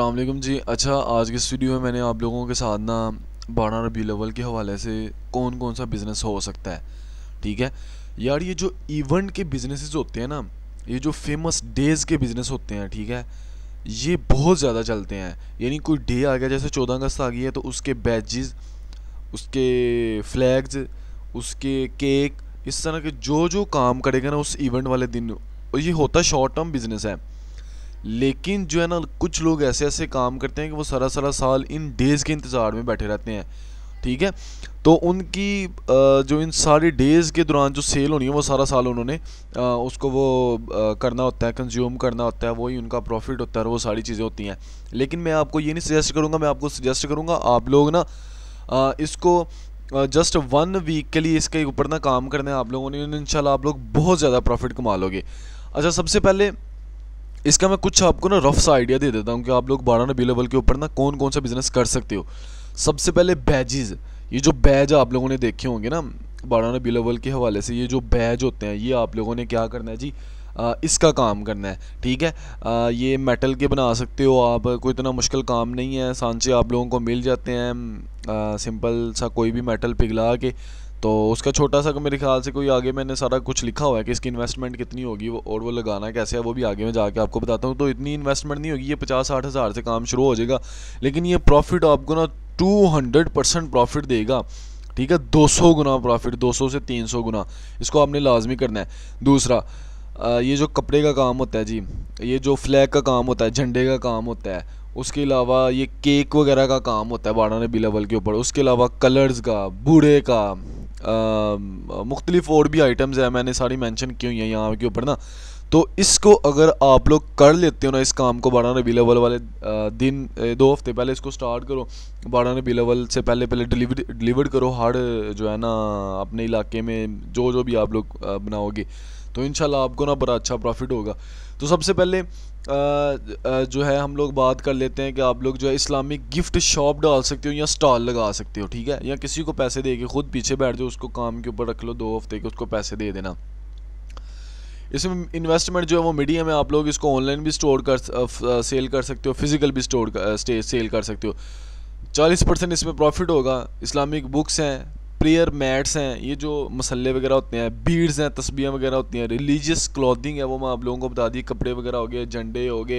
असलम जी अच्छा आज के इस वीडियो में मैंने आप लोगों के साथ ना बारह रबी लेवल के हवाले से कौन कौन सा बिज़नेस हो सकता है ठीक है यार ये जो इवेंट के बिज़नेसेस होते हैं ना ये जो फेमस डेज़ के बिज़नेस होते हैं ठीक है ये बहुत ज़्यादा चलते हैं यानी कोई डे आ गया जैसे चौदह अगस्त आ गई है तो उसके बैजेस उसके फ्लैग्स उसके केक इस तरह के जो जो काम करेगा ना उस इवेंट वाले दिन और ये होता शॉर्ट टर्म बिज़नेस है लेकिन जो है ना कुछ लोग ऐसे ऐसे काम करते हैं कि वो सारा सारा साल इन डेज़ के इंतज़ार में बैठे रहते हैं ठीक है तो उनकी जो इन सारी डेज़ के दौरान जो सेल होनी है वो सारा साल उन्होंने उसको वो करना होता है कंज्यूम करना होता है वही उनका प्रॉफिट होता है वो सारी चीज़ें होती हैं लेकिन मैं आपको ये नहीं सजेस्ट करूँगा मैं आपको सजेस्ट करूँगा आप लोग ना इसको जस्ट वन वीक के लिए इसके ऊपर ना काम करना है आप लोगों ने इन आप लोग बहुत ज़्यादा प्रॉफिट कमा लोगे अच्छा सबसे पहले इसका मैं कुछ आपको ना रफ सा आइडिया दे देता हूँ कि आप लोग बारह नबी लेवल के ऊपर ना कौन कौन सा बिज़नेस कर सकते हो सबसे पहले बैजेज़ ये जो बैज आप लोगों ने देखे होंगे ना बारह नबी लेवल के हवाले से ये जो बैज होते हैं ये आप लोगों ने क्या करना है जी आ, इसका काम करना है ठीक है आ, ये मेटल के बना सकते हो आप कोई इतना मुश्किल काम नहीं है सांचे आप लोगों को मिल जाते हैं आ, सिंपल सा कोई भी मेटल पिघला के तो उसका छोटा सा मेरे ख्याल से कोई आगे मैंने सारा कुछ लिखा हुआ है कि इसकी इन्वेस्टमेंट कितनी होगी वो और वो लगाना कैसे है वो भी आगे में जाके आपको बताता हूँ तो इतनी इन्वेस्टमेंट नहीं होगी ये पचास साठ हज़ार से काम शुरू हो जाएगा लेकिन ये प्रॉफिट आपको ना टू हंड्रेड परसेंट प्रॉफिट देगा ठीक है 200 गुना प्रॉफिट 200 से 300 गुना इसको आपने लाजमी करना है दूसरा ये जो कपड़े का काम होता है जी ये जो फ्लैग का काम होता है झंडे का काम होता है उसके अलावा ये केक वगैरह का काम होता है बाड़ा नबी लेवल के ऊपर उसके अलावा कलर्स का बूढ़े का मुख्तलिफ और भी आइटम्स हैं मैंने सारी मैंशन की हुई हैं यहाँ के ऊपर ना तो इसको अगर आप लोग कर लेते हो ना इस काम को बारह रबी लेवल वाले दिन दो हफ्ते पहले इसको स्टार्ट करो बारह रबी लेवल से पहले पहले डिलीवर डिलीवर करो हर जो है ना अपने इलाके में जो जो भी आप लोग बनाओगे तो इन आपको ना बड़ा अच्छा प्रॉफिट होगा तो सबसे पहले जो है हम लोग बात कर लेते हैं कि आप लोग जो है इस्लामिक गिफ्ट शॉप डाल सकते हो या स्टॉल लगा सकते हो ठीक है या किसी को पैसे दे के ख़ुद पीछे बैठ जाओ उसको काम के ऊपर रख लो दो हफ्ते के उसको पैसे दे देना इसमें इन्वेस्टमेंट जो है वो मीडियम है आप लोग इसको ऑनलाइन भी स्टोर कर सेल कर सकते हो फिज़िकल भी स्टोर कर, सेल कर सकते हो चालीस परसेंट इसमें प्रॉफिट होगा इस्लामिक बुक्स हैं प्रेयर मैट्स हैं ये जो मसल्ले वगैरह होते हैं बीड्स हैं तस्बियाँ वगैरह होती हैं रिलीजियस क्लॉथिंग है वो मैं आप लोगों को बता दी कपड़े वगैरह हो गए झंडे हो गए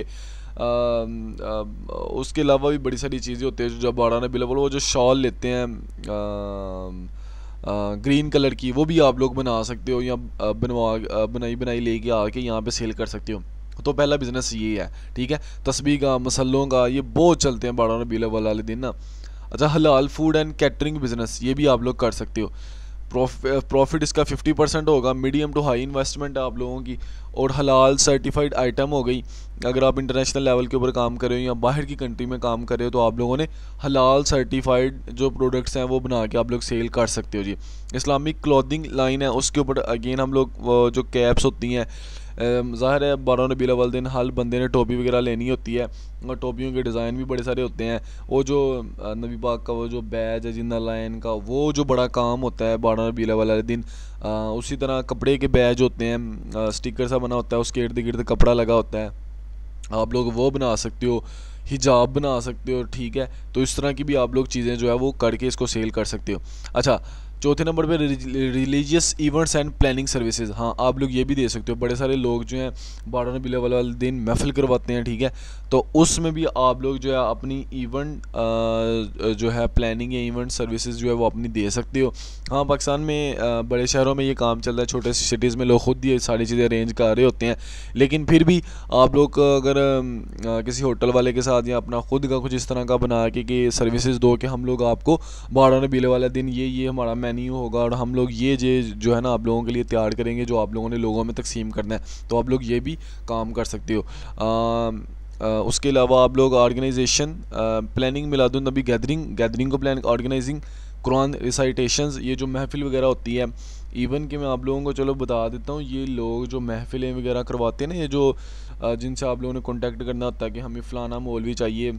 उसके अलावा भी बड़ी सारी चीज़ें होती हैं जो जब आड़ा ने बिलावल वो जो शॉल लेते हैं आ, ग्रीन कलर की वो भी आप लोग बना सकते हो या बनवा बनाई बनाई लेके आके यहाँ पे सेल कर सकते हो तो पहला बिज़नेस ये है ठीक है तस्बी का मसलों का ये बहुत चलते हैं बाड़ा रबीला वाले दिन ना अच्छा हलाल फूड एंड कैटरिंग बिजनेस ये भी आप लोग कर सकते हो प्रॉफिट uh, इसका 50 परसेंट होगा मीडियम टू हाई इन्वेस्टमेंट आप लोगों की और हलाल सर्टिफाइड आइटम हो गई अगर आप इंटरनेशनल लेवल के ऊपर काम कर रहे हो या बाहर की कंट्री में काम कर रहे हो तो आप लोगों ने हलाल सर्टिफाइड जो प्रोडक्ट्स हैं वो बना के आप लोग सेल कर सकते हो जी इस्लामिक क्लॉथिंग लाइन है उसके ऊपर अगेन हम लोग जो कैप्स होती हैं ज़ाहिर है बारह नबीला वाले दिन हर बंदे ने टोपी वगैरह लेनी होती है और टोपियों के डिज़ाइन भी बड़े सारे होते हैं वो जो नबी पाक का वो जो बैज है जिंदा लाइन का वो जो बड़ा काम होता है बारह नबीला वाले दिन आ, उसी तरह कपड़े के बैज होते हैं स्टिकर सा बना होता है उसके इर्द गिर्द कपड़ा लगा होता है आप लोग वो बना सकते हो हिजाब बना सकते हो ठीक है तो इस तरह की भी आप लोग चीज़ें जो है वो करके इसको सेल कर सकते हो अच्छा चौथे नंबर पे religious events and planning services हाँ आप लोग ये भी दे सकते हो बड़े सारे लोग जो हैं बारह नबी वाले वाले दिन महफिल करवाते हैं ठीक है तो उसमें भी आप लोग जो है अपनी इवेंट जो है प्लानिंग या इवेंट सर्विसेज जो है वो अपनी दे सकते हो हाँ पाकिस्तान में आ, बड़े शहरों में ये काम चल रहा है छोटे सिटीज़ में लोग खुद ये सारी चीज़ें अरेंज कर रहे होते हैं लेकिन फिर भी आप लोग अगर किसी होटल वाले के साथ या अपना खुद का कुछ इस तरह का बना के कि सर्विसज दो कि हम लोग आपको बारह नबीले वाला दिन ये ये हमारा मेन्यू होगा और हम लोग ये जे जो है ना आप लोगों के लिए तैयार करेंगे जो आप लोगों ने लोगों में तकसीम करना है तो आप लोग ये भी काम कर सकते हो आ, आ, उसके अलावा आप लोग ऑर्गेनाइजेशन प्लानिंग नबी गैदरिंग गैदरिंग को प्लान ऑर्गेनाइजिंग कुरान रिसाइटेशंस ये जो महफिल वगैरह होती है इवन कि मैं आप लोगों को चलो बता देता हूँ ये लोग जो महफिलें वगैरह करवाते हैं ना ये जो जिनसे आप लोगों ने कॉन्टेक्ट करना होता है कि हमें फ़लाना मोलवी चाहिए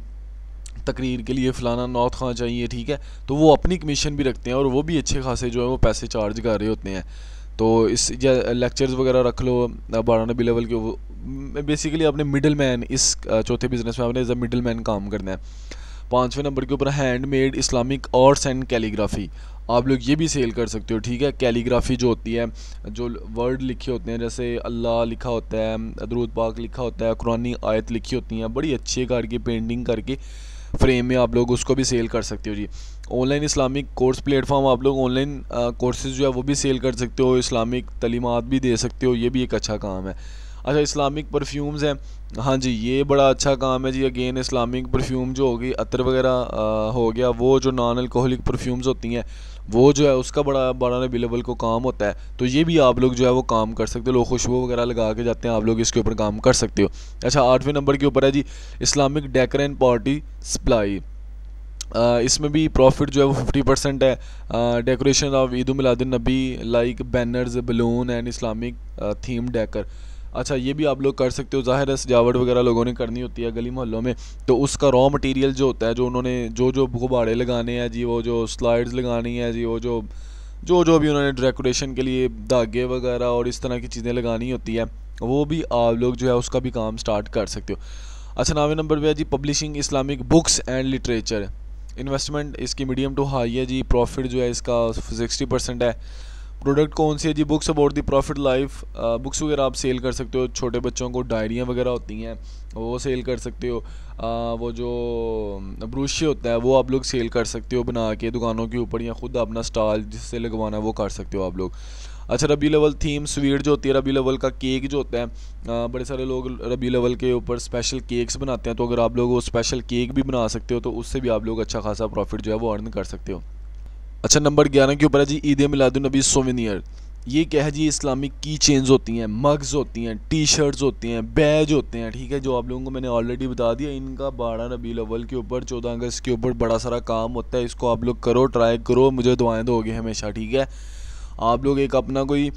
तकरीर के लिए फ़लाना नौत खां चाहिए ठीक है तो वो अपनी कमीशन भी रखते हैं और वो भी अच्छे खासे जो है वो पैसे चार्ज कर रहे होते हैं तो इस लेक्चर्स वगैरह रख लो बारह नबी लेवल के बेसिकली आपने मिडल मैन इस चौथे बिजनेस में आपने एज अ मिडल मैन काम करना है पाँचवें नंबर के ऊपर hand made Islamic arts and calligraphy आप लोग ये भी सेल कर सकते हो ठीक है कैलीग्राफी जो होती है जो वर्ड लिखे होते हैं जैसे अल्लाह लिखा होता है दरूद पाक लिखा होता है कुरानी आयत लिखी होती हैं बड़ी अच्छी करके पेंटिंग करके फ्रेम में आप लोग उसको भी सेल कर सकते हो जी ऑनलाइन इस्लामिक कोर्स प्लेटफॉर्म आप लोग ऑनलाइन कोर्सेज uh, जो है वो भी सेल कर सकते हो इस्लामिक तलीमत भी दे सकते हो ये भी एक अच्छा काम है अच्छा इस्लामिक परफ्यूम्स हैं हाँ जी ये बड़ा अच्छा काम है जी अगेन इस्लामिक परफ्यूम जो होगी अतर वगैरह हो गया वो जो नॉन अल्कोहलिक परफ्यूम्स होती हैं वो जो है उसका बड़ा बड़ा नबी लेवल को काम होता है तो ये भी आप लोग जो है वो काम कर सकते हो लोग खुशबू वगैरह लगा के जाते हैं आप लोग इसके ऊपर काम कर सकते हो अच्छा आठवें नंबर के ऊपर है जी Islamic decor and party supply इसमें भी प्रॉफिट जो है वो फिफ्टी परसेंट है डेकोरेशन ऑफ ईद मिलादिन नबी like banners balloon and Islamic theme decor अच्छा ये भी आप लोग कर सकते हो ज़ाहिर है सजावट वगैरह लोगों ने करनी होती है गली मोहल्लों में तो उसका रॉ मटेरियल जो होता है जो उन्होंने जो जो गुब्बारे लगाने हैं जी वो जो स्लाइड्स लगानी है जी वो जो जो जो भी उन्होंने डेकोरेशन के लिए धागे वगैरह और इस तरह की चीज़ें लगानी होती है वो भी आप लोग जो है उसका भी काम स्टार्ट कर सकते हो अच्छा नावे नंबर पर है जी publishing Islamic books and literature investment इसकी मीडियम टू हाई है जी प्रॉफिट जो है इसका सिक्सटी परसेंट है प्रोडक्ट कौन सी है जी books about the prophet life books वगैरह आप सेल कर सकते हो छोटे बच्चों को डायरियाँ वगैरह होती हैं वो सेल कर सकते हो आ, uh, वो जो ब्रूशी um, होता है वो आप लोग सेल कर सकते हो बना के दुकानों के ऊपर या खुद अपना स्टॉल जिससे लगवाना है वो कर सकते हो आप लोग अच्छा रबी लेवल थीम स्वीट जो होती है रबी लेवल का केक जो होता है आ, uh, बड़े सारे लोग रबी लेवल के ऊपर स्पेशल केक्स बनाते हैं तो अगर आप लोग वो स्पेशल केक भी बना सकते हो तो उससे भी आप लोग अच्छा खासा प्रॉफिट जो है वो अर्न कर सकते हो अच्छा नंबर ग्यारह के ऊपर है जी ईद मिलादुलनबी सोविनियर ये क्या है जी इस्लामिक की चेन्स होती हैं मग्स होती हैं टी शर्ट्स होती हैं बैज होते हैं ठीक है जो आप लोगों को मैंने ऑलरेडी बता दिया इनका बारह नबी अवल के ऊपर चौदह अगस्त के ऊपर बड़ा सारा काम होता है इसको आप लोग करो ट्राई करो मुझे दुआएं दोगे हमेशा ठीक है आप लोग एक अपना कोई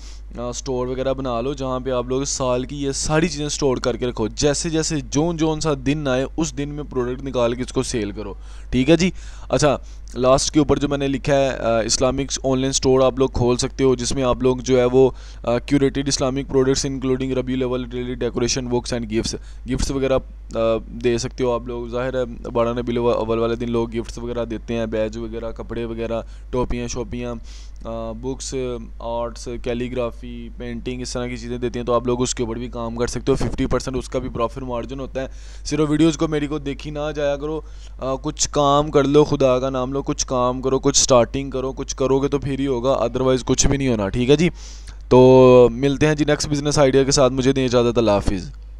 स्टोर वगैरह बना लो जहाँ पे आप लोग साल की ये सारी चीज़ें स्टोर करके रखो जैसे जैसे जो जो सा दिन आए उस दिन में प्रोडक्ट निकाल के इसको सेल करो ठीक है जी अच्छा लास्ट के ऊपर जो मैंने लिखा है इस्लामिक ऑनलाइन स्टोर आप लोग खोल सकते हो जिसमें आप लोग जो है वो क्यूरेटेड इस्लामिक प्रोडक्ट्स इंक्लूडिंग रबी लेवल decoration books and gifts gifts वगैरह दे सकते हो आप लोग ज़ाहिर है बारह नबी अवल वाले दिन लोग गिफ्ट्स वगैरह देते हैं बैज वगैरह कपड़े वगैरह टोपियाँ शोपियाँ बुक्स आर्ट्स कैलीग्राफी पेंटिंग इस तरह की चीज़ें देती हैं तो आप लोग उसके ऊपर भी काम कर सकते हो फिफ्टी परसेंट उसका भी प्रॉफिट मार्जिन होता है सिर्फ वीडियोज़ को मेरी को देखी ना जाया करो आ, कुछ काम कर लो खुदा का नाम लो कुछ काम करो कुछ स्टार्टिंग करो कुछ करोगे तो फिर ही होगा अदरवाइज़ कुछ भी नहीं होना ठीक है जी तो मिलते हैं जी नेक्स्ट बिज़नेस आइडिया के साथ मुझे दें इजाज़त अल्लाह हाफिज़